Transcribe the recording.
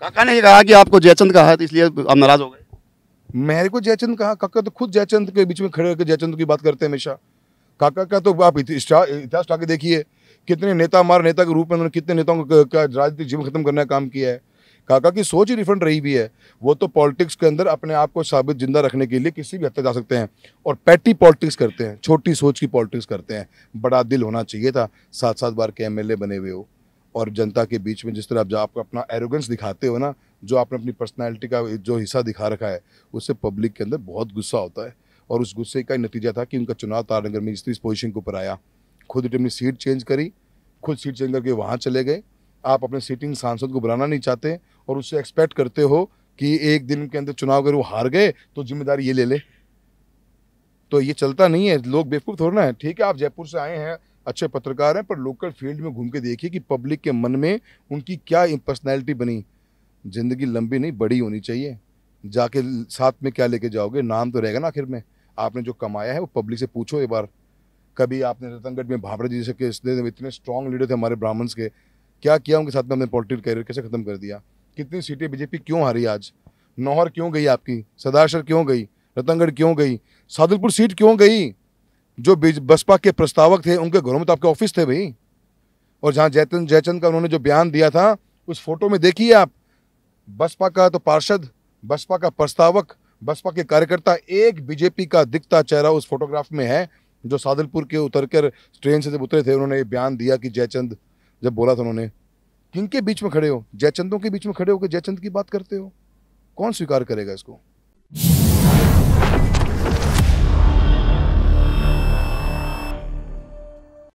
काका ने कहा कि आपको जयचंद कहा तो इसलिए आप नाराज हो गए मेरे को जयचंद कहा काका तो खुद जयचंद के बीच में खड़े होकर जयचंद की बात करते हैं हमेशा काका का तो आप इतिहास उठा के देखिए कितने नेता मार नेता के रूप में उन्होंने कितने नेताओं का राजनीतिक जीवन खत्म करने का काम किया है काका की सोच ही डिफरेंट रही भी है वो तो पॉलिटिक्स के अंदर अपने आप को साबित जिंदा रखने के लिए किसी भी हद तक जा सकते हैं और पैटी पॉलिटिक्स करते हैं छोटी सोच की पॉलिटिक्स करते हैं बड़ा दिल होना चाहिए था सात सात बार के एमएलए बने हुए हो और जनता के बीच में जिस तरह आप जो आपका अपना एरोगेंस दिखाते हो ना जो आपने अपनी पर्सनैलिटी का जो हिस्सा दिखा रखा है उससे पब्लिक के अंदर बहुत गुस्सा होता है और उस गुस्से का नतीजा था कि उनका चुनाव तारनगर में इस पोजिशन के ऊपर आया खुद अपनी सीट चेंज करी खुद सीट चेंज करके वहाँ चले गए आप अपने सीटिंग सांसद को बुलाना नहीं चाहते और उससे एक्सपेक्ट करते हो कि एक दिन के अंदर चुनाव अगर वो हार गए तो जिम्मेदारी ये ले ले तो ये चलता नहीं है लोग बेवकूफ़ थोड़ा ना है ठीक है आप जयपुर से आए हैं अच्छे पत्रकार हैं पर लोकल फील्ड में घूम के देखिए कि पब्लिक के मन में उनकी क्या पर्सनैलिटी बनी ज़िंदगी लंबी नहीं बड़ी होनी चाहिए जाके साथ में क्या लेके जाओगे नाम तो रहेगा ना आखिर में आपने जो कमाया है वो पब्लिक से पूछो एक बार कभी आपने रतनगढ़ में भाभरा जी से इतने स्ट्रॉन्ग लीडर थे हमारे ब्राह्मण्स के क्या किया उनके साथ में हमने पॉलिटिकल करियर कैसे ख़त्म कर दिया कितनी सीटें बीजेपी क्यों हारी आज नौहर क्यों गई आपकी सदाशर क्यों गई रतनगढ़ क्यों गई सादुलपुर सीट क्यों गई जो बसपा के प्रस्तावक थे उनके घरों में तो आपके ऑफिस थे भाई और जहाँ जयचंद जयचंद का उन्होंने जो बयान दिया था उस फोटो में देखिए आप बसपा का तो पार्षद बसपा का प्रस्तावक बसपा के कार्यकर्ता एक बीजेपी का दिखता चेहरा उस फोटोग्राफ में है जो सादलपुर के उतरकर ट्रेन से जब उतरे थे उन्होंने ये बयान दिया कि जयचंद जब बोला था उन्होंने किन के बीच में खड़े हो जयचंदों के बीच में खड़े हो कि जयचंद की बात करते हो कौन स्वीकार करेगा इसको